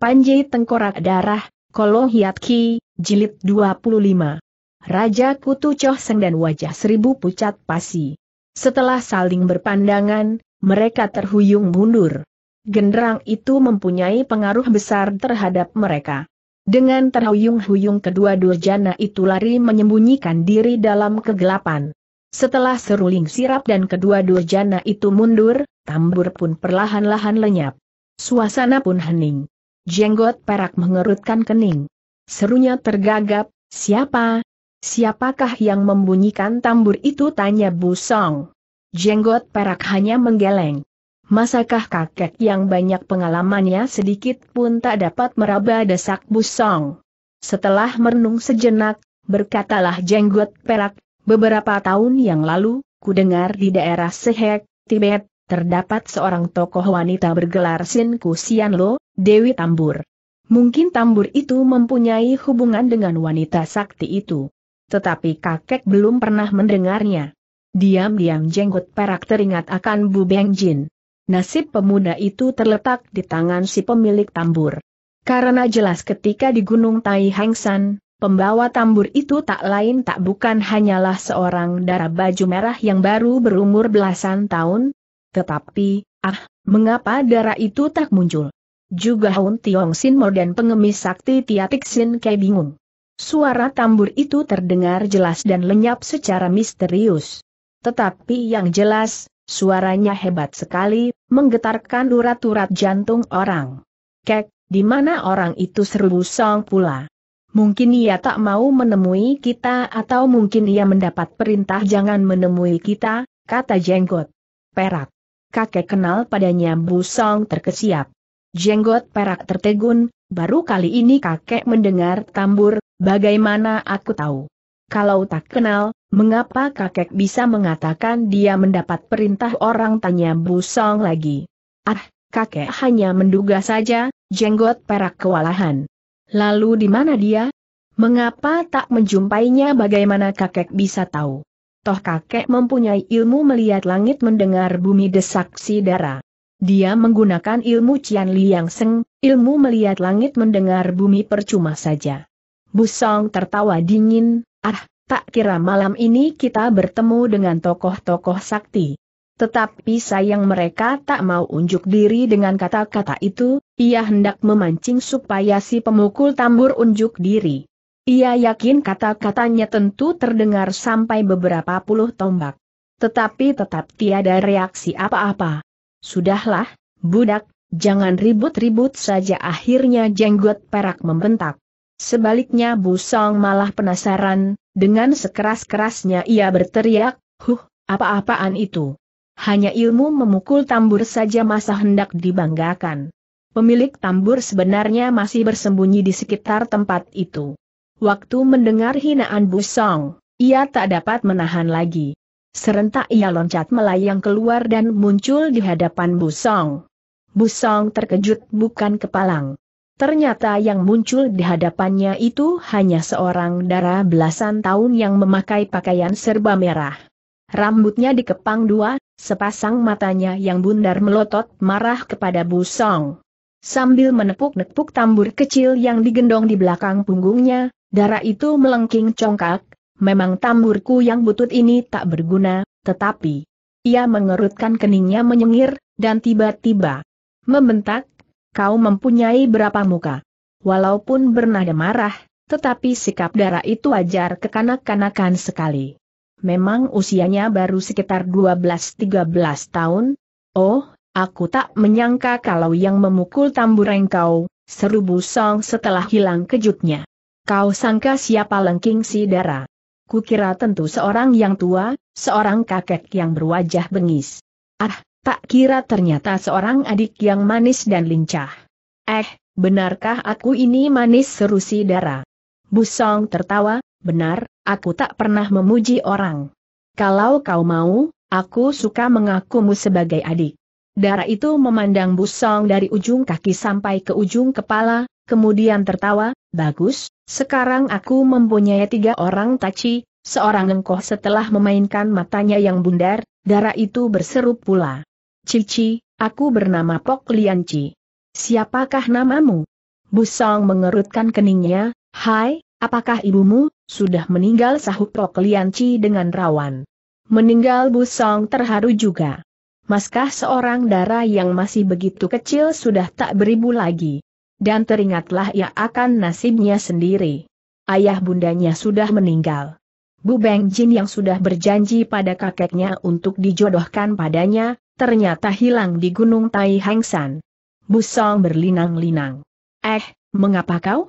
Panji Tengkorak Darah, Kolo Ki, Jilid 25. Raja Kutu Choh Seng dan wajah seribu pucat pasi. Setelah saling berpandangan, mereka terhuyung mundur. Genderang itu mempunyai pengaruh besar terhadap mereka. Dengan terhuyung-huyung kedua durjana itu lari menyembunyikan diri dalam kegelapan. Setelah seruling sirap dan kedua durjana itu mundur, tambur pun perlahan-lahan lenyap. Suasana pun hening. Jenggot perak mengerutkan kening. Serunya tergagap, siapa? Siapakah yang membunyikan tambur itu tanya Bu Song. Jenggot perak hanya menggeleng. Masakah kakek yang banyak pengalamannya sedikit pun tak dapat meraba desak Song? Setelah merenung sejenak, berkatalah Jenggot perak, beberapa tahun yang lalu, ku dengar di daerah Sehek, Tibet, terdapat seorang tokoh wanita bergelar Sin Kusian Lo, Dewi Tambur. Mungkin Tambur itu mempunyai hubungan dengan wanita sakti itu. Tetapi kakek belum pernah mendengarnya. Diam-diam jenggot perak teringat akan Bu Beng Jin. Nasib pemuda itu terletak di tangan si pemilik Tambur. Karena jelas ketika di Gunung Tai Hang San, Pembawa tambur itu tak lain tak bukan hanyalah seorang darah baju merah yang baru berumur belasan tahun, tetapi, ah, mengapa darah itu tak muncul? Juga Hun Tiong Sin Mo dan pengemis sakti Tiatik Sin Kei bingung. Suara tambur itu terdengar jelas dan lenyap secara misterius. Tetapi yang jelas, suaranya hebat sekali, menggetarkan urat-urat jantung orang. Kek, di mana orang itu seru song pula. Mungkin ia tak mau menemui kita atau mungkin ia mendapat perintah jangan menemui kita, kata jenggot. Perak kakek kenal padanya Bu Song terkesiap. Jenggot perak tertegun, baru kali ini kakek mendengar tambur, bagaimana aku tahu. Kalau tak kenal, mengapa kakek bisa mengatakan dia mendapat perintah orang tanya Bu Song lagi. Ah, kakek hanya menduga saja, jenggot perak kewalahan. Lalu di mana dia? Mengapa tak menjumpainya bagaimana kakek bisa tahu? Toh kakek mempunyai ilmu melihat langit mendengar bumi desak si darah. Dia menggunakan ilmu Cian Liang Seng, ilmu melihat langit mendengar bumi percuma saja. Busong tertawa dingin, ah, tak kira malam ini kita bertemu dengan tokoh-tokoh sakti. Tetapi sayang mereka tak mau unjuk diri dengan kata-kata itu, ia hendak memancing supaya si pemukul tambur unjuk diri. Ia yakin kata-katanya tentu terdengar sampai beberapa puluh tombak. Tetapi tetap tiada reaksi apa-apa. Sudahlah, budak, jangan ribut-ribut saja akhirnya jenggot perak membentak. Sebaliknya Busong malah penasaran, dengan sekeras-kerasnya ia berteriak, huh, apa-apaan itu? Hanya ilmu memukul tambur saja masa hendak dibanggakan. Pemilik tambur sebenarnya masih bersembunyi di sekitar tempat itu. Waktu mendengar hinaan Busong, ia tak dapat menahan lagi. Serentak ia loncat melayang keluar dan muncul di hadapan Busong. Busong terkejut bukan kepalang. Ternyata yang muncul di hadapannya itu hanya seorang darah belasan tahun yang memakai pakaian serba merah. Rambutnya dikepang dua, sepasang matanya yang bundar melotot marah kepada Busong. Sambil menepuk-nepuk tambur kecil yang digendong di belakang punggungnya, Darah itu melengking congkak, memang tamburku yang butut ini tak berguna, tetapi... Ia mengerutkan keningnya menyengir, dan tiba-tiba membentak, kau mempunyai berapa muka. Walaupun bernada marah, tetapi sikap darah itu wajar kekanak-kanakan sekali. Memang usianya baru sekitar 12-13 tahun. Oh, aku tak menyangka kalau yang memukul tambur kau, seru busong setelah hilang kejutnya. Kau sangka siapa lengking si dara? Kukira tentu seorang yang tua, seorang kakek yang berwajah bengis. Ah, tak kira ternyata seorang adik yang manis dan lincah. Eh, benarkah aku ini manis seru si dara? Busong tertawa, benar, aku tak pernah memuji orang. Kalau kau mau, aku suka mengakumu sebagai adik. Dara itu memandang Busong dari ujung kaki sampai ke ujung kepala, kemudian tertawa, bagus, sekarang aku mempunyai tiga orang taci, seorang engkoh setelah memainkan matanya yang bundar, darah itu berseru pula. Cici, aku bernama Pok Lianci. Siapakah namamu? Busong mengerutkan keningnya, Hai, apakah ibumu, sudah meninggal sahut Pok Lianci dengan rawan. Meninggal Busong terharu juga. Maskah seorang darah yang masih begitu kecil sudah tak beribu lagi dan teringatlah ia akan nasibnya sendiri. Ayah bundanya sudah meninggal. Bu Beng Jin yang sudah berjanji pada kakeknya untuk dijodohkan padanya, ternyata hilang di Gunung Tai Hang San. Busong berlinang-linang. Eh, mengapa kau?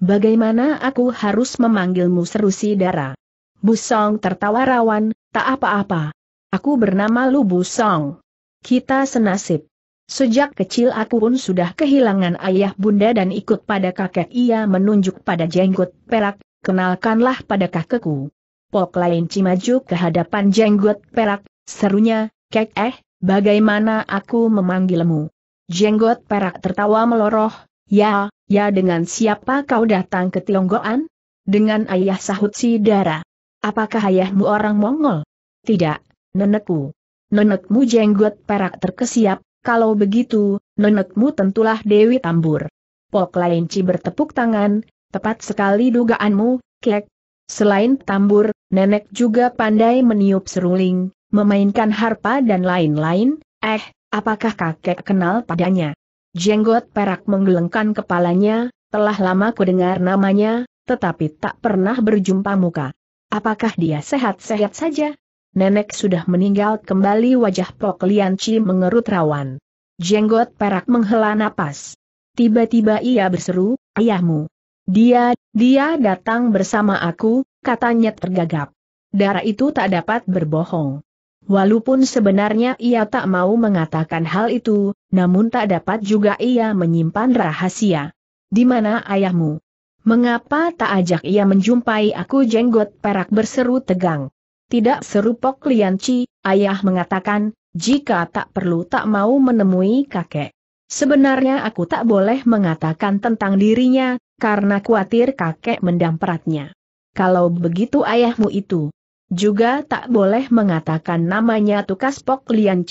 Bagaimana aku harus memanggilmu seru si Dara? Song tertawa rawan, tak apa-apa. Aku bernama Lu Bu Song. Kita senasib. Sejak kecil aku pun sudah kehilangan ayah bunda dan ikut pada kakek ia menunjuk pada jenggot perak, kenalkanlah pada kakekku. Pok lain cimaju ke hadapan jenggot perak, serunya, kek eh, bagaimana aku memanggilmu? Jenggot perak tertawa meloroh, ya, ya dengan siapa kau datang ke Tionggoan? Dengan ayah sahut si Dara. Apakah ayahmu orang Mongol? Tidak, nenekku. Nenekmu jenggot perak terkesiap, kalau begitu, nenekmu tentulah Dewi Tambur. Pok Lainci bertepuk tangan, tepat sekali dugaanmu, Kek. Selain tambur, nenek juga pandai meniup seruling, memainkan harpa dan lain-lain, eh, apakah kakek kenal padanya? Jenggot perak menggelengkan kepalanya, telah lama dengar namanya, tetapi tak pernah berjumpa muka. Apakah dia sehat-sehat saja? nenek sudah meninggal kembali wajah Pok Lian Chi mengerut rawan. Jenggot perak menghela napas. Tiba-tiba ia berseru, ayahmu. Dia, dia datang bersama aku, katanya tergagap. Darah itu tak dapat berbohong. Walaupun sebenarnya ia tak mau mengatakan hal itu, namun tak dapat juga ia menyimpan rahasia. Di mana ayahmu? Mengapa tak ajak ia menjumpai aku jenggot perak berseru tegang? tidak serupok Lian ayah mengatakan, jika tak perlu tak mau menemui kakek. Sebenarnya aku tak boleh mengatakan tentang dirinya, karena khawatir kakek mendampratnya. Kalau begitu ayahmu itu, juga tak boleh mengatakan namanya Tukas Pok Lian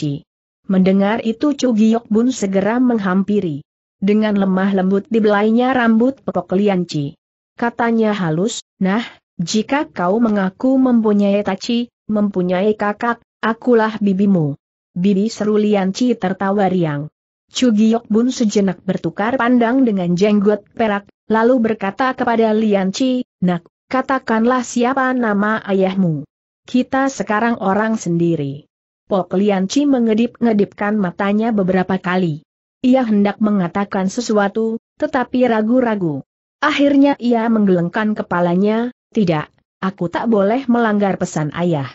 Mendengar itu Chu Giyok Bun segera menghampiri. Dengan lemah lembut dibelainya rambut Pok Lian Katanya halus, nah, jika kau mengaku mempunyai taci, mempunyai kakak, akulah bibimu. Bibi seru Lianci tertawa riang. Cugiok Bun sejenak bertukar pandang dengan jenggot perak, lalu berkata kepada Lianci, Nak, katakanlah siapa nama ayahmu. Kita sekarang orang sendiri. Pok Lianci mengedip-ngedipkan matanya beberapa kali. Ia hendak mengatakan sesuatu, tetapi ragu-ragu. Akhirnya ia menggelengkan kepalanya, tidak, aku tak boleh melanggar pesan ayah.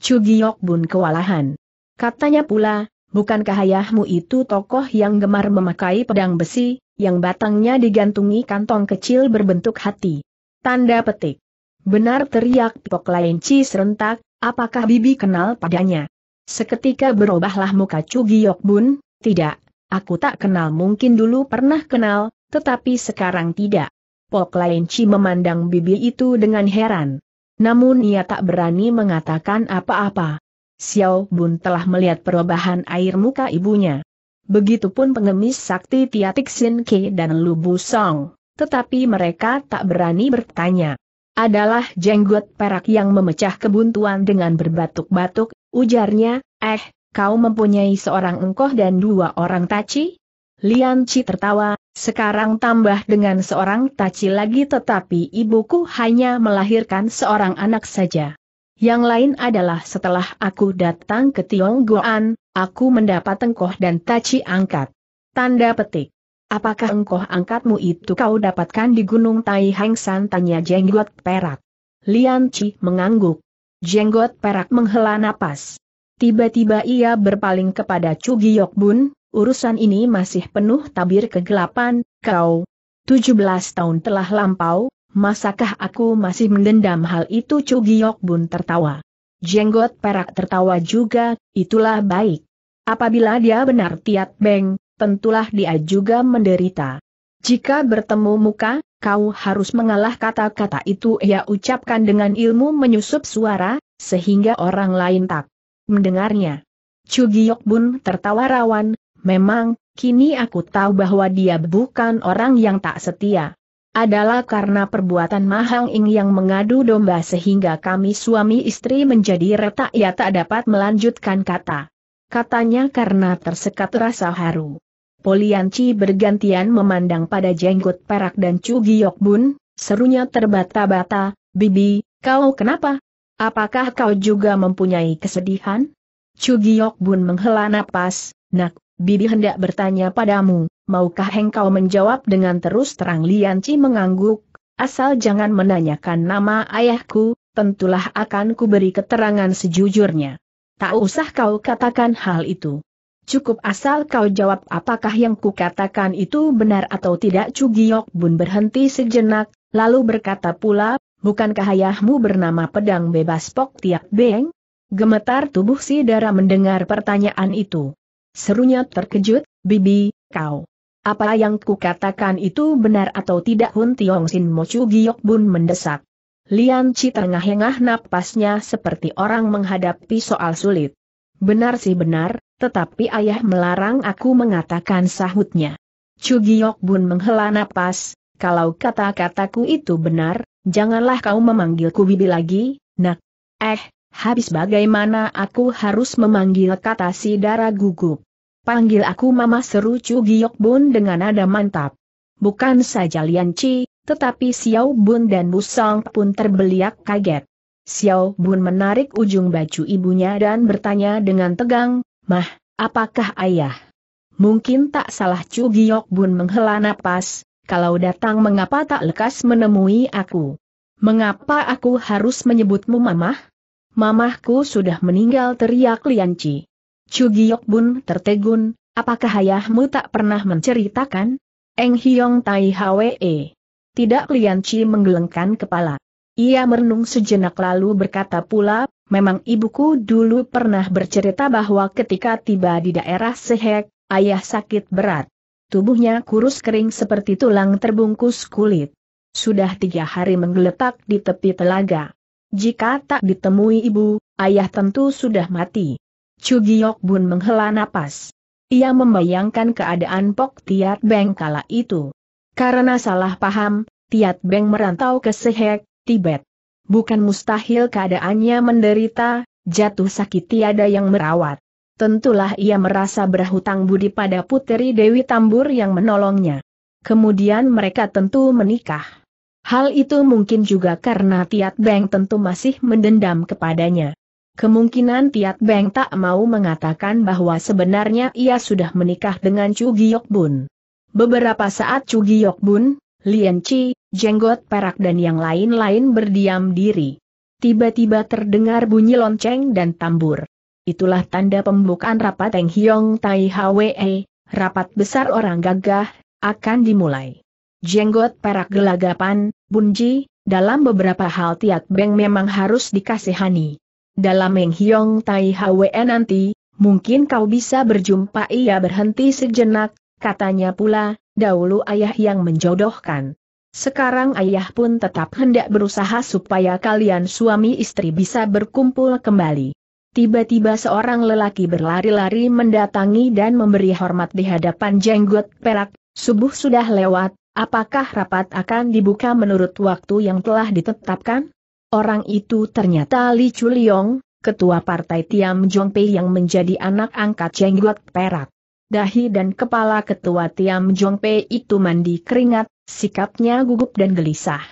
Cugiok Bun kewalahan. Katanya pula, bukankah ayahmu itu tokoh yang gemar memakai pedang besi, yang batangnya digantungi kantong kecil berbentuk hati? Tanda petik. Benar teriak Pok Lain Ci serentak, apakah Bibi kenal padanya? Seketika berubahlah muka Cugiok Bun, tidak, aku tak kenal mungkin dulu pernah kenal, tetapi sekarang tidak. Pok Lain Chi memandang bibi itu dengan heran. Namun ia tak berani mengatakan apa-apa. Xiao Bun telah melihat perubahan air muka ibunya. Begitupun pengemis sakti Tiatik Sin Ke dan Lubu Song, tetapi mereka tak berani bertanya. Adalah jenggot perak yang memecah kebuntuan dengan berbatuk-batuk, ujarnya, eh, kau mempunyai seorang engkoh dan dua orang taci? Lian Chi tertawa, sekarang tambah dengan seorang taci lagi tetapi ibuku hanya melahirkan seorang anak saja. Yang lain adalah setelah aku datang ke Goan, aku mendapat engkoh dan taci angkat. Tanda petik. Apakah engkoh angkatmu itu kau dapatkan di Gunung Tai Heng San? Tanya Jenggot Perak. Lian Chi mengangguk. Jenggot Perak menghela napas. Tiba-tiba ia berpaling kepada Chu Giyok Bun, urusan ini masih penuh tabir kegelapan, kau 17 tahun telah lampau, masakah aku masih mendendam hal itu Chu Giyok Bun tertawa. Jenggot perak tertawa juga, itulah baik. Apabila dia benar Tiat Beng, tentulah dia juga menderita. Jika bertemu muka, kau harus mengalah kata-kata itu ia ucapkan dengan ilmu menyusup suara, sehingga orang lain tak mendengarnya. Chu Bun tertawa rawan, Memang, kini aku tahu bahwa dia bukan orang yang tak setia. Adalah karena perbuatan Mahang Ing yang mengadu domba sehingga kami suami istri menjadi retak ia tak dapat melanjutkan kata. Katanya karena tersekat rasa haru. Polianci bergantian memandang pada jenggot perak dan Cu Giyok Bun, serunya terbata-bata, Bibi, kau kenapa? Apakah kau juga mempunyai kesedihan? Chu Giyok Bun menghela napas, Nak, Bibi hendak bertanya padamu, maukah engkau menjawab dengan terus terang Lianci mengangguk, asal jangan menanyakan nama ayahku, tentulah akan kuberi keterangan sejujurnya. Tak usah kau katakan hal itu. Cukup asal kau jawab apakah yang kukatakan itu benar atau tidak Cugiok Bun berhenti sejenak, lalu berkata pula, bukankah ayahmu bernama pedang bebas Pok Tiak Beng? Gemetar tubuh si Dara mendengar pertanyaan itu. Serunya terkejut, Bibi, kau. Apa yang kukatakan itu benar atau tidak Hun Tiong Sin Mochu Giok Bun mendesak. Lian Chi tengah engah napasnya seperti orang menghadapi soal sulit. Benar sih benar, tetapi ayah melarang aku mengatakan sahutnya. Chu Giok Bun menghela napas, kalau kata-kataku itu benar, janganlah kau memanggilku bibi lagi, nak. Eh, habis bagaimana aku harus memanggil kata si darah gugup. Panggil aku mama seru Chu Giok Bun dengan nada mantap. Bukan saja Lian Chi, tetapi Xiao Bun dan Bu pun terbeliak kaget. Xiao Bun menarik ujung baju ibunya dan bertanya dengan tegang, Mah, apakah ayah? Mungkin tak salah Chu Giok Bun menghela napas, kalau datang mengapa tak lekas menemui aku? Mengapa aku harus menyebutmu mamah? Mamahku sudah meninggal teriak Lianci. Giok Bun tertegun, apakah ayahmu tak pernah menceritakan? Eng Hiong Tai Hwe. Tidak Lianci menggelengkan kepala. Ia merenung sejenak lalu berkata pula, memang ibuku dulu pernah bercerita bahwa ketika tiba di daerah Sehek, ayah sakit berat. Tubuhnya kurus kering seperti tulang terbungkus kulit. Sudah tiga hari menggeletak di tepi telaga. Jika tak ditemui ibu, ayah tentu sudah mati. Cugiok Bun menghela napas. Ia membayangkan keadaan Pok Tiat Beng kala itu. Karena salah paham, Tiat Beng merantau ke Sehek, Tibet. Bukan mustahil keadaannya menderita, jatuh sakit tiada yang merawat. Tentulah ia merasa berhutang budi pada puteri Dewi Tambur yang menolongnya. Kemudian mereka tentu menikah. Hal itu mungkin juga karena Tiat Beng tentu masih mendendam kepadanya. Kemungkinan Tiat Beng tak mau mengatakan bahwa sebenarnya ia sudah menikah dengan Chu Giok Bun. Beberapa saat Chu Giok Bun, Lien Chi, Jenggot Perak dan yang lain-lain berdiam diri. Tiba-tiba terdengar bunyi lonceng dan tambur. Itulah tanda pembukaan rapat Teng Hiong Tai Hwe, rapat besar orang gagah, akan dimulai jenggot perak gelagapan, bunji, dalam beberapa hal Tiak Beng memang harus dikasihani. Dalam Meng Tai Hwe nanti, mungkin kau bisa berjumpa ia berhenti sejenak, katanya pula, dahulu ayah yang menjodohkan. Sekarang ayah pun tetap hendak berusaha supaya kalian suami istri bisa berkumpul kembali. Tiba-tiba seorang lelaki berlari-lari mendatangi dan memberi hormat di hadapan jenggot perak, subuh sudah lewat, Apakah rapat akan dibuka menurut waktu yang telah ditetapkan? Orang itu ternyata Li Chuliong, ketua partai Tiam Jongpei yang menjadi anak angkat Cenggot Perak. Dahi dan kepala ketua Tiam Jongpei itu mandi keringat, sikapnya gugup dan gelisah.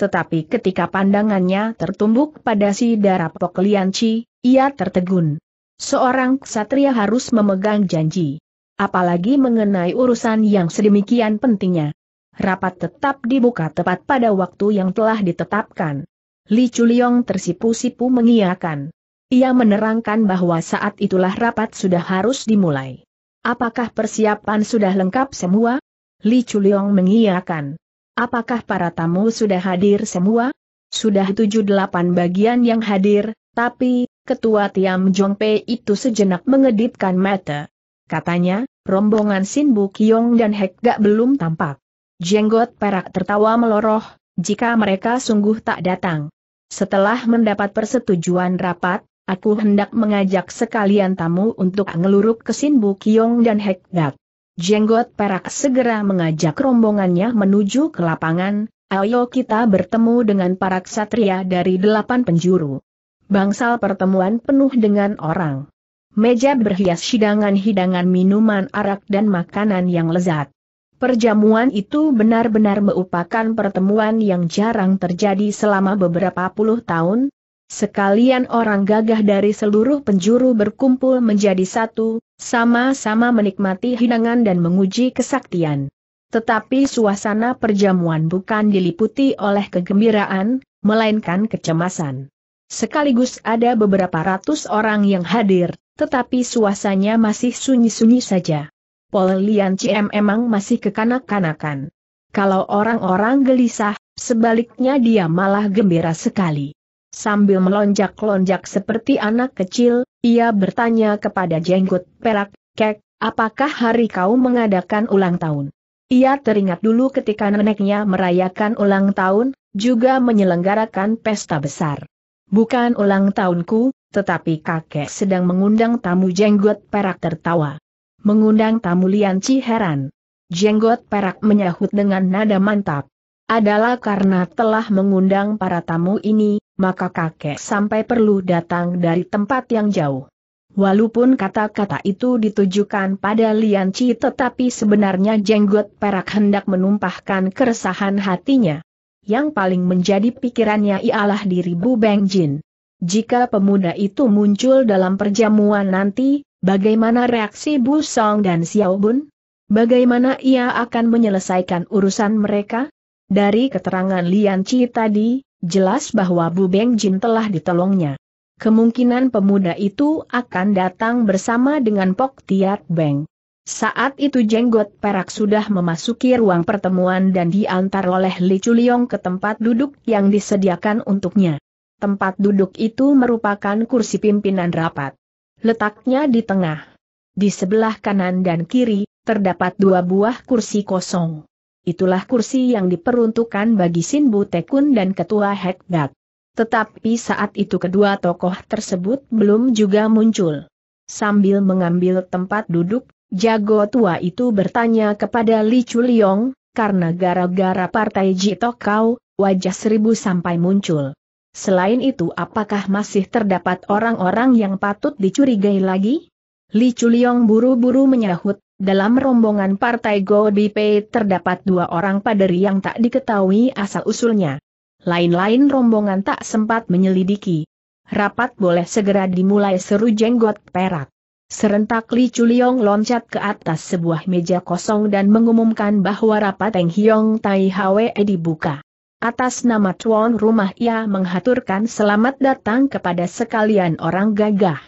Tetapi ketika pandangannya tertumbuk pada si Darapok Lianci, ia tertegun. Seorang ksatria harus memegang janji. Apalagi mengenai urusan yang sedemikian pentingnya rapat tetap dibuka tepat pada waktu yang telah ditetapkan. Li Chuliong tersipu-sipu mengiyakan. Ia menerangkan bahwa saat itulah rapat sudah harus dimulai. Apakah persiapan sudah lengkap semua? Li Chuliong mengiyakan. Apakah para tamu sudah hadir semua? Sudah tujuh delapan bagian yang hadir, tapi, ketua Tiam Jong Pei itu sejenak mengedipkan mata. Katanya, rombongan Sin Bu Kiong dan Hek Gak belum tampak. Jenggot perak tertawa meloroh, jika mereka sungguh tak datang. Setelah mendapat persetujuan rapat, aku hendak mengajak sekalian tamu untuk ngeluruk ke Sinbu Kiong dan Hekgak. Jenggot perak segera mengajak rombongannya menuju ke lapangan, ayo kita bertemu dengan para ksatria dari delapan penjuru. Bangsal pertemuan penuh dengan orang. Meja berhias hidangan-hidangan minuman arak dan makanan yang lezat. Perjamuan itu benar-benar merupakan pertemuan yang jarang terjadi selama beberapa puluh tahun. Sekalian orang gagah dari seluruh penjuru berkumpul menjadi satu, sama-sama menikmati hidangan dan menguji kesaktian. Tetapi suasana perjamuan bukan diliputi oleh kegembiraan, melainkan kecemasan. Sekaligus ada beberapa ratus orang yang hadir, tetapi suasananya masih sunyi-sunyi saja. Pol Lian Ciem emang masih kekanak-kanakan. Kalau orang-orang gelisah, sebaliknya dia malah gembira sekali. Sambil melonjak-lonjak seperti anak kecil, ia bertanya kepada jenggot perak, kek, apakah hari kau mengadakan ulang tahun? Ia teringat dulu ketika neneknya merayakan ulang tahun, juga menyelenggarakan pesta besar. Bukan ulang tahunku, tetapi kakek sedang mengundang tamu jenggot perak tertawa mengundang tamu Lian Ci heran. Jenggot perak menyahut dengan nada mantap. Adalah karena telah mengundang para tamu ini, maka kakek sampai perlu datang dari tempat yang jauh. Walaupun kata-kata itu ditujukan pada Lian Ci tetapi sebenarnya jenggot perak hendak menumpahkan keresahan hatinya. Yang paling menjadi pikirannya ialah diri Bu Beng Jin. Jika pemuda itu muncul dalam perjamuan nanti, Bagaimana reaksi Bu Song dan Xiao Bun? Bagaimana ia akan menyelesaikan urusan mereka? Dari keterangan Lian Chi tadi, jelas bahwa Bu Beng Jin telah ditolongnya. Kemungkinan pemuda itu akan datang bersama dengan Pok Tiat Beng. Saat itu jenggot perak sudah memasuki ruang pertemuan dan diantar oleh Li Chuliong ke tempat duduk yang disediakan untuknya. Tempat duduk itu merupakan kursi pimpinan rapat letaknya di tengah. Di sebelah kanan dan kiri, terdapat dua buah kursi kosong. Itulah kursi yang diperuntukkan bagi Sinbu Tekun dan Ketua Hekdak. Tetapi saat itu kedua tokoh tersebut belum juga muncul. Sambil mengambil tempat duduk, jago tua itu bertanya kepada Li Chuliong, karena gara-gara partai Jitokau, wajah seribu sampai muncul. Selain itu apakah masih terdapat orang-orang yang patut dicurigai lagi? Li Chuliong buru-buru menyahut, dalam rombongan partai Go Bipei terdapat dua orang paderi yang tak diketahui asal-usulnya. Lain-lain rombongan tak sempat menyelidiki. Rapat boleh segera dimulai seru jenggot perak. Serentak Li Chuliong loncat ke atas sebuah meja kosong dan mengumumkan bahwa rapat Teng Hiong Tai Hwe dibuka. Atas nama tuan rumah ia menghaturkan selamat datang kepada sekalian orang gagah.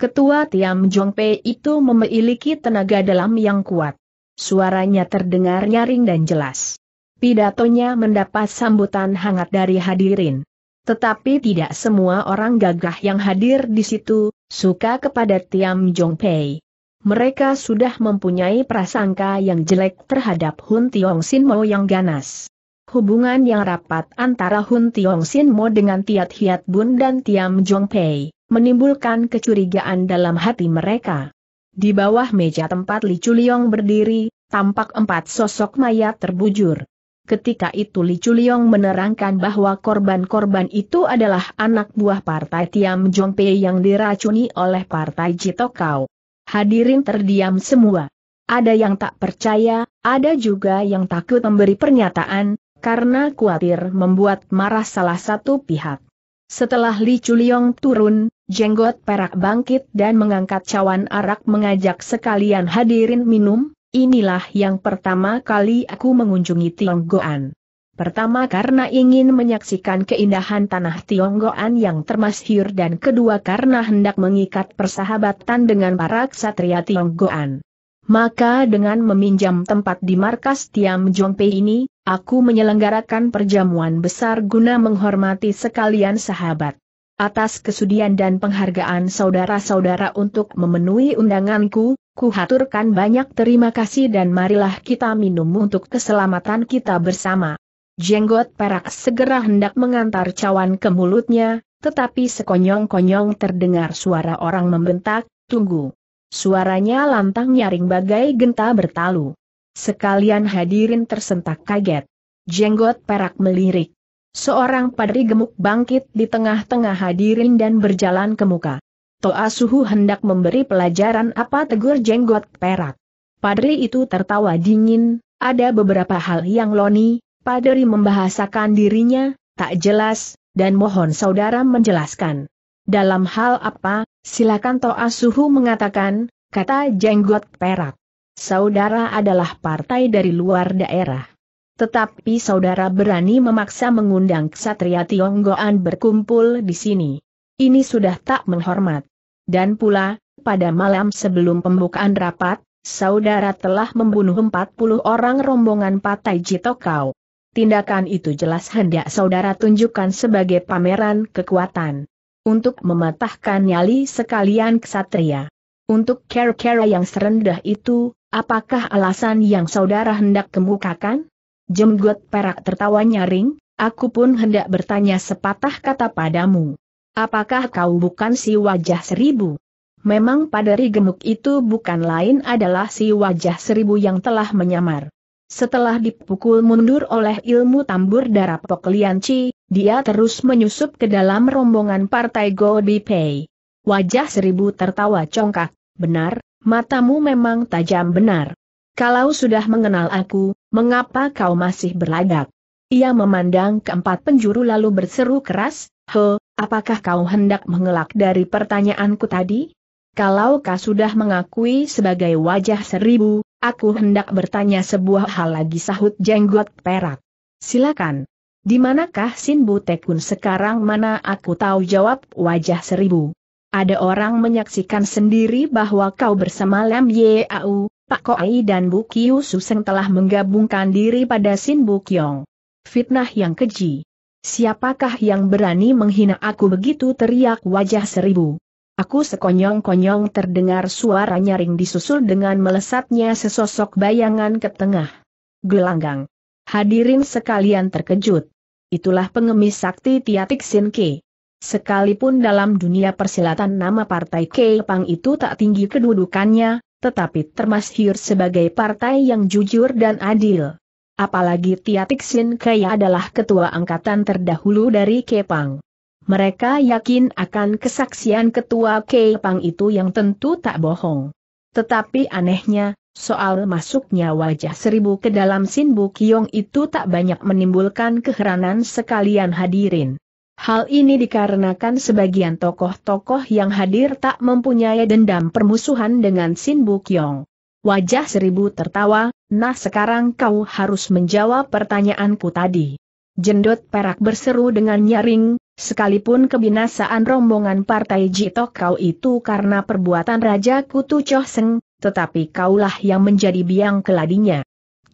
Ketua Tiam Jongpe itu memiliki tenaga dalam yang kuat. Suaranya terdengar nyaring dan jelas. Pidatonya mendapat sambutan hangat dari hadirin. Tetapi tidak semua orang gagah yang hadir di situ, suka kepada Tiam Jongpei. Mereka sudah mempunyai prasangka yang jelek terhadap Hun Tiong Sin Mo yang ganas hubungan yang rapat antara Hun Tiong Sin Mo dengan Tiat Hiat Bun dan Tiam Jong Pei, menimbulkan kecurigaan dalam hati mereka. Di bawah meja tempat Li Chuliong berdiri, tampak empat sosok mayat terbujur. Ketika itu Li Chuliong menerangkan bahwa korban-korban itu adalah anak buah partai Tiam Jong Pei yang diracuni oleh partai Jitokau. Hadirin terdiam semua. Ada yang tak percaya, ada juga yang takut memberi pernyataan, karena khawatir membuat marah salah satu pihak. Setelah Li Chuliong turun, jenggot perak bangkit dan mengangkat cawan arak mengajak sekalian hadirin minum, inilah yang pertama kali aku mengunjungi Tionggoan. Pertama karena ingin menyaksikan keindahan tanah Tionggoan yang termasyhur dan kedua karena hendak mengikat persahabatan dengan para ksatria Tionggoan. Maka dengan meminjam tempat di markas Tiam Jongpei ini, aku menyelenggarakan perjamuan besar guna menghormati sekalian sahabat. Atas kesudian dan penghargaan saudara-saudara untuk memenuhi undanganku, kuhaturkan banyak terima kasih dan marilah kita minum untuk keselamatan kita bersama. Jenggot perak segera hendak mengantar cawan ke mulutnya, tetapi sekonyong-konyong terdengar suara orang membentak, tunggu. Suaranya lantang nyaring bagai genta bertalu. Sekalian hadirin tersentak kaget. Jenggot perak melirik. Seorang padri gemuk bangkit di tengah-tengah hadirin dan berjalan ke muka. Toa Suhu hendak memberi pelajaran apa tegur jenggot perak. Padri itu tertawa dingin, ada beberapa hal yang Loni, Padri membahasakan dirinya, tak jelas, dan mohon saudara menjelaskan. Dalam hal apa, Silakan Toa Suhu mengatakan, kata Jenggot Perak. Saudara adalah partai dari luar daerah. Tetapi saudara berani memaksa mengundang ksatria Tionggoan berkumpul di sini. Ini sudah tak menghormat. Dan pula, pada malam sebelum pembukaan rapat, saudara telah membunuh 40 orang rombongan Patai Jitokau. Tindakan itu jelas hendak saudara tunjukkan sebagai pameran kekuatan. Untuk mematahkan nyali sekalian kesatria. Untuk kera-kera yang serendah itu, apakah alasan yang saudara hendak kemukakan? Jemgot perak tertawa nyaring, aku pun hendak bertanya sepatah kata padamu. Apakah kau bukan si wajah seribu? Memang padari gemuk itu bukan lain adalah si wajah seribu yang telah menyamar. Setelah dipukul mundur oleh ilmu tambur darah Poklianci, dia terus menyusup ke dalam rombongan partai Go Bipei. Wajah seribu tertawa congkak, benar, matamu memang tajam benar. Kalau sudah mengenal aku, mengapa kau masih berlagak? Ia memandang keempat penjuru lalu berseru keras, He, apakah kau hendak mengelak dari pertanyaanku tadi? Kalau kau sudah mengakui sebagai wajah seribu, aku hendak bertanya sebuah hal lagi sahut jenggot perak. Silakan. Di manakah Sin Tekun sekarang mana aku tahu jawab wajah seribu. Ada orang menyaksikan sendiri bahwa kau bersama Lam Au, Pak Koai dan Bu Kiu Suseng telah menggabungkan diri pada Sin Bu Kiong. Fitnah yang keji. Siapakah yang berani menghina aku begitu teriak wajah seribu. Aku sekonyong-konyong terdengar suara nyaring disusul dengan melesatnya sesosok bayangan ke tengah. Gelanggang. Hadirin sekalian terkejut. Itulah pengemis sakti Tiatik Sin Ke. Sekalipun dalam dunia persilatan nama partai Kepang itu tak tinggi kedudukannya, tetapi termasyhur sebagai partai yang jujur dan adil. Apalagi Tiatik Sin Kaya adalah ketua angkatan terdahulu dari Kepang. Mereka yakin akan kesaksian ketua Kepang itu yang tentu tak bohong. Tetapi anehnya, Soal masuknya wajah seribu ke dalam sinbu kiong itu tak banyak menimbulkan keheranan sekalian hadirin. Hal ini dikarenakan sebagian tokoh-tokoh yang hadir tak mempunyai dendam permusuhan dengan sinbu kiong. Wajah seribu tertawa, nah sekarang kau harus menjawab pertanyaanku tadi. Jendot perak berseru dengan nyaring, sekalipun kebinasaan rombongan partai Jitok kau itu karena perbuatan Raja Kutu Choh tetapi kaulah yang menjadi biang keladinya.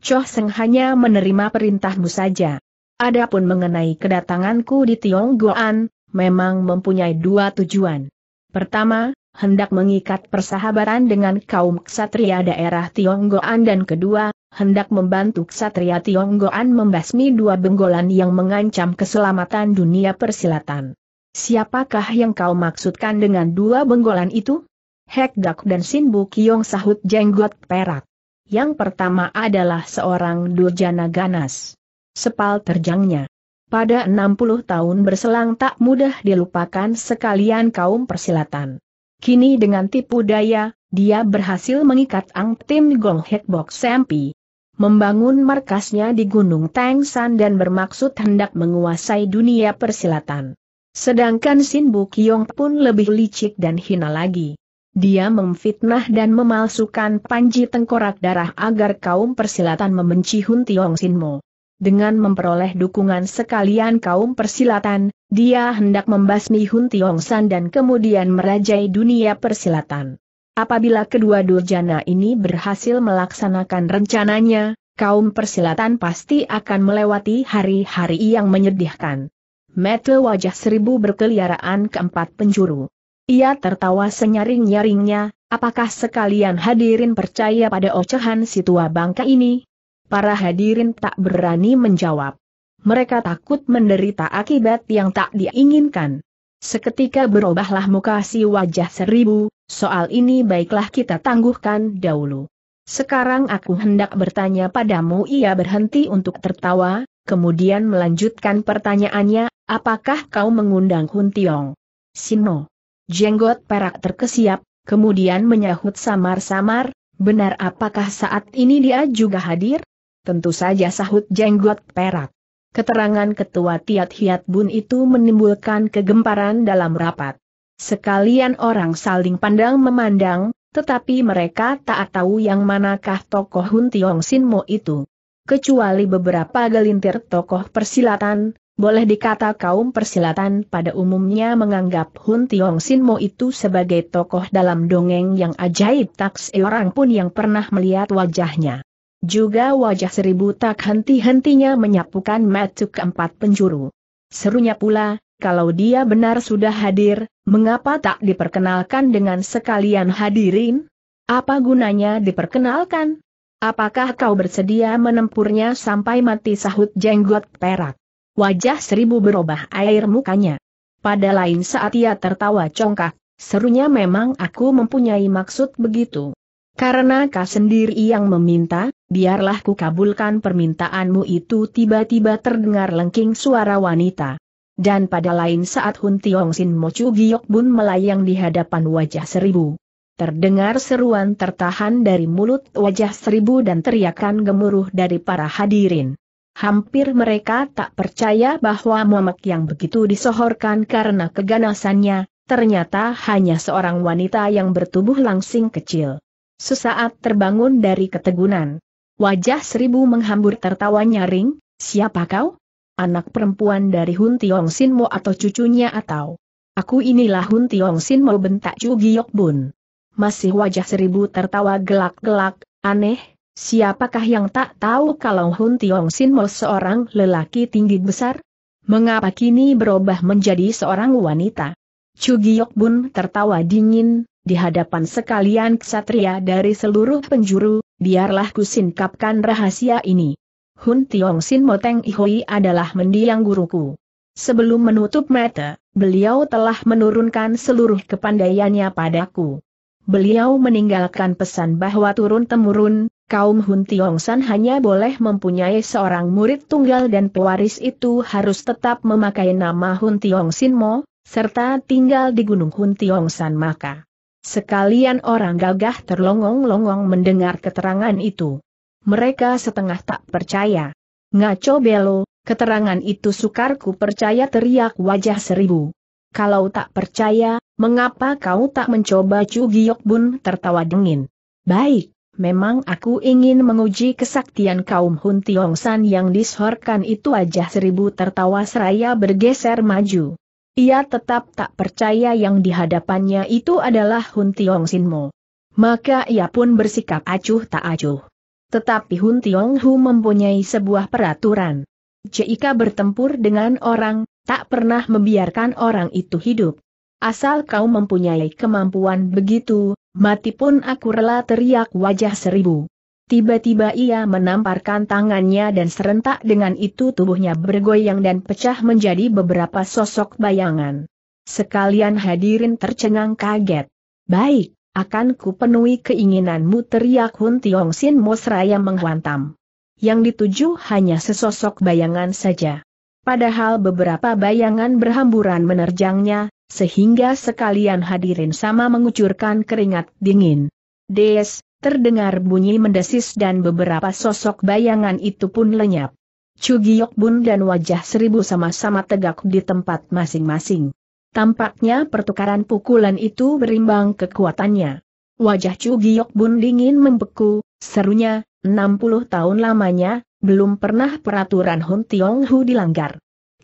Choh Seng hanya menerima perintahmu saja. Adapun mengenai kedatanganku di Tionggoan, memang mempunyai dua tujuan. Pertama, hendak mengikat persahabatan dengan kaum ksatria daerah Tionggoan dan kedua, hendak membantu ksatria Tionggoan membasmi dua benggolan yang mengancam keselamatan dunia persilatan. Siapakah yang kau maksudkan dengan dua benggolan itu? Hek Dak dan Sin Kiong sahut jenggot perak. Yang pertama adalah seorang durjana ganas. Sepal terjangnya. Pada 60 tahun berselang tak mudah dilupakan sekalian kaum persilatan. Kini dengan tipu daya, dia berhasil mengikat Ang Tim Gong Hek Bok Sempi membangun markasnya di Gunung San dan bermaksud hendak menguasai dunia persilatan. Sedangkan Sin Kiong pun lebih licik dan hina lagi. Dia memfitnah dan memalsukan panji tengkorak darah agar kaum persilatan membenci Hun Tiong Sinmo. Dengan memperoleh dukungan sekalian kaum persilatan, dia hendak membasmi Hun Tiong San dan kemudian merajai dunia persilatan. Apabila kedua durjana ini berhasil melaksanakan rencananya, kaum persilatan pasti akan melewati hari-hari yang menyedihkan. Metal wajah seribu berkeliaraan keempat penjuru. Ia tertawa senyaring-nyaringnya, apakah sekalian hadirin percaya pada ocehan si tua bangka ini? Para hadirin tak berani menjawab. Mereka takut menderita akibat yang tak diinginkan. Seketika berubahlah muka si wajah seribu, soal ini baiklah kita tangguhkan dahulu. Sekarang aku hendak bertanya padamu ia berhenti untuk tertawa, kemudian melanjutkan pertanyaannya, apakah kau mengundang Hun Tiong? Sino. Jenggot perak terkesiap, kemudian menyahut samar-samar, benar apakah saat ini dia juga hadir? Tentu saja sahut jenggot perak. Keterangan ketua Tiat Hiat Bun itu menimbulkan kegemparan dalam rapat. Sekalian orang saling pandang memandang, tetapi mereka tak tahu yang manakah tokoh Hun Tiong Sin Mo itu. Kecuali beberapa gelintir tokoh persilatan, boleh dikata kaum persilatan pada umumnya menganggap Hun Tiong Sin Mo itu sebagai tokoh dalam dongeng yang ajaib tak seorang pun yang pernah melihat wajahnya. Juga wajah seribu tak henti-hentinya menyapukan metu keempat penjuru. Serunya pula, kalau dia benar sudah hadir, mengapa tak diperkenalkan dengan sekalian hadirin? Apa gunanya diperkenalkan? Apakah kau bersedia menempurnya sampai mati sahut jenggot perak? wajah seribu berubah air mukanya. Pada lain saat ia tertawa congkak, serunya memang aku mempunyai maksud begitu. Karena kau sendiri yang meminta, biarlah ku kabulkan permintaanmu itu tiba-tiba terdengar lengking suara wanita. Dan pada lain saat Hun Tiong Sin Mochu Giyok Bun melayang di hadapan wajah seribu. Terdengar seruan tertahan dari mulut wajah seribu dan teriakan gemuruh dari para hadirin. Hampir mereka tak percaya bahwa Momek yang begitu disohorkan karena keganasannya, ternyata hanya seorang wanita yang bertubuh langsing kecil. Sesaat terbangun dari ketegunan. Wajah seribu menghambur tertawa nyaring, siapa kau? Anak perempuan dari Hun Tiong Sinmo atau cucunya atau? Aku inilah Hun Tiong Sinmo bentak Chu Giok Bun. Masih wajah seribu tertawa gelak-gelak, aneh, Siapakah yang tak tahu kalau Hun Tiong Sin Mo seorang lelaki tinggi besar? Mengapa kini berubah menjadi seorang wanita? Chu Cugiok Bun tertawa dingin, di hadapan sekalian ksatria dari seluruh penjuru, biarlah kusinkapkan rahasia ini. Hun Tiong Sin Mo Moteng Ihoi adalah mendiang guruku. Sebelum menutup mata, beliau telah menurunkan seluruh kepandaiannya padaku. Beliau meninggalkan pesan bahwa turun-temurun, kaum Hun Tiongsan hanya boleh mempunyai seorang murid tunggal dan pewaris itu harus tetap memakai nama Hun Tiongsin Mo, serta tinggal di Gunung Hun Tiongsan maka. Sekalian orang gagah terlongong-longong mendengar keterangan itu. Mereka setengah tak percaya. Ngaco belo, keterangan itu sukar ku percaya teriak wajah seribu. Kalau tak percaya, mengapa kau tak mencoba Chu Giok Bun tertawa dingin? Baik, memang aku ingin menguji kesaktian kaum Hun Tiong San yang disorkan itu aja seribu tertawa seraya bergeser maju. Ia tetap tak percaya yang dihadapannya itu adalah Hun Tiong Sinmo. Maka ia pun bersikap acuh tak acuh. Tetapi Hun Tiong Hu mempunyai sebuah peraturan. Jika bertempur dengan orang, tak pernah membiarkan orang itu hidup. Asal kau mempunyai kemampuan begitu, Mati pun aku rela teriak wajah seribu. Tiba-tiba ia menamparkan tangannya dan serentak dengan itu tubuhnya bergoyang dan pecah menjadi beberapa sosok bayangan. Sekalian hadirin tercengang kaget. Baik, akan kupenuhi keinginanmu teriak Hun Tiong Sin Mosraya menghantam. Yang dituju hanya sesosok bayangan saja. Padahal beberapa bayangan berhamburan menerjangnya, sehingga sekalian hadirin sama mengucurkan keringat dingin. Des, terdengar bunyi mendesis dan beberapa sosok bayangan itu pun lenyap. Cugiok Bun dan wajah seribu sama-sama tegak di tempat masing-masing. Tampaknya pertukaran pukulan itu berimbang kekuatannya. Wajah Cugiok Bun dingin membeku, serunya, 60 tahun lamanya, belum pernah peraturan Hun Tiong Hu dilanggar.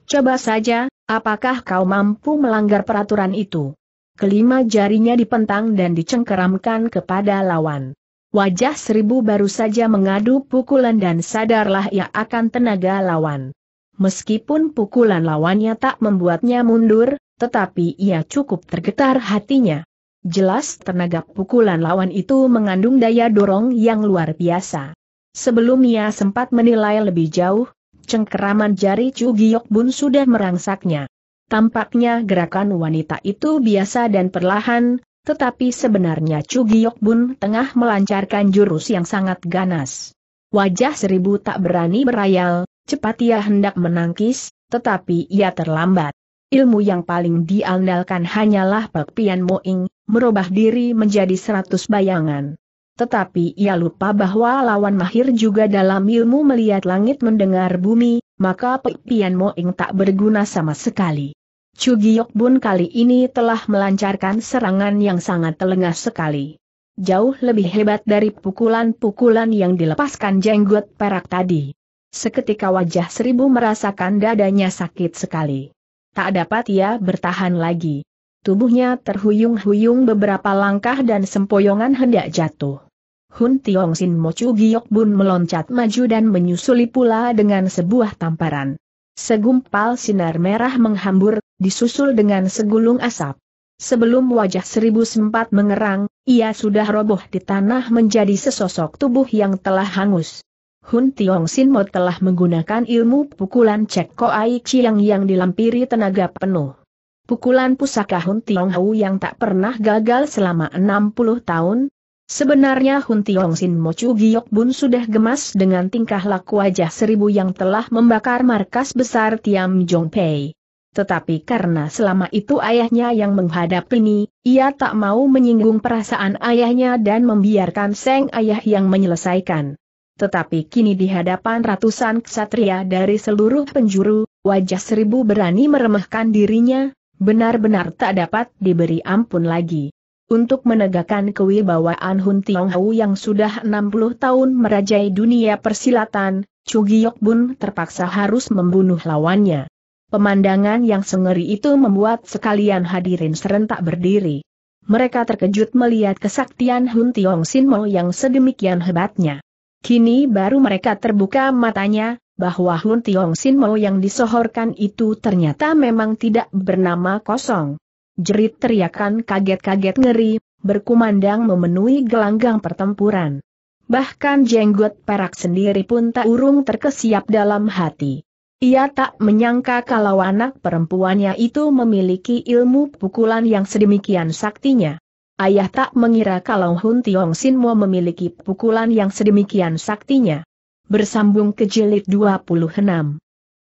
Coba saja, apakah kau mampu melanggar peraturan itu? Kelima jarinya dipentang dan dicengkeramkan kepada lawan. Wajah seribu baru saja mengadu pukulan dan sadarlah ia akan tenaga lawan. Meskipun pukulan lawannya tak membuatnya mundur, tetapi ia cukup tergetar hatinya. Jelas tenaga pukulan lawan itu mengandung daya dorong yang luar biasa. Sebelum ia sempat menilai lebih jauh, cengkeraman jari Chu Giok Bun sudah merangsaknya. Tampaknya gerakan wanita itu biasa dan perlahan, tetapi sebenarnya Chu Giok Bun tengah melancarkan jurus yang sangat ganas. Wajah seribu tak berani berayal, cepat ia hendak menangkis, tetapi ia terlambat. Ilmu yang paling diandalkan hanyalah Pek Pian Moing, merubah diri menjadi seratus bayangan. Tetapi ia lupa bahwa lawan mahir juga dalam ilmu melihat langit mendengar bumi, maka Pian Moing tak berguna sama sekali. Cugiok Bun kali ini telah melancarkan serangan yang sangat telengah sekali. Jauh lebih hebat dari pukulan-pukulan yang dilepaskan jenggot perak tadi. Seketika wajah seribu merasakan dadanya sakit sekali. Tak dapat ia bertahan lagi. Tubuhnya terhuyung-huyung beberapa langkah dan sempoyongan hendak jatuh. Hun Tiong Sin Mochu Giok Bun meloncat maju dan menyusuli pula dengan sebuah tamparan. Segumpal sinar merah menghambur, disusul dengan segulung asap. Sebelum wajah seribu sempat mengerang, ia sudah roboh di tanah menjadi sesosok tubuh yang telah hangus. Hun Tiong Sin Mo telah menggunakan ilmu pukulan Cek Ai Chiang yang dilampiri tenaga penuh. Pukulan pusaka Hun Tiong Hau yang tak pernah gagal selama 60 tahun, Sebenarnya Hun Tiong Sin Mo Chu Giok Bun sudah gemas dengan tingkah laku wajah seribu yang telah membakar markas besar Tiam Jong Pei. Tetapi karena selama itu ayahnya yang menghadap ini, ia tak mau menyinggung perasaan ayahnya dan membiarkan Seng Ayah yang menyelesaikan. Tetapi kini di hadapan ratusan ksatria dari seluruh penjuru, wajah seribu berani meremehkan dirinya, benar-benar tak dapat diberi ampun lagi untuk menegakkan kewibawaan Hun Hau yang sudah 60 tahun merajai dunia persilatan, Chu Giok Bun terpaksa harus membunuh lawannya. Pemandangan yang sengeri itu membuat sekalian hadirin serentak berdiri. Mereka terkejut melihat kesaktian Hun Tiong Sinmo yang sedemikian hebatnya. Kini baru mereka terbuka matanya, bahwa Hun Tiong Sinmo yang disohorkan itu ternyata memang tidak bernama kosong. Jerit teriakan kaget-kaget ngeri, berkumandang memenuhi gelanggang pertempuran. Bahkan jenggot perak sendiri pun tak urung terkesiap dalam hati. Ia tak menyangka kalau anak perempuannya itu memiliki ilmu pukulan yang sedemikian saktinya. Ayah tak mengira kalau Hun Tiong Sin Mo memiliki pukulan yang sedemikian saktinya. Bersambung ke jilid 26.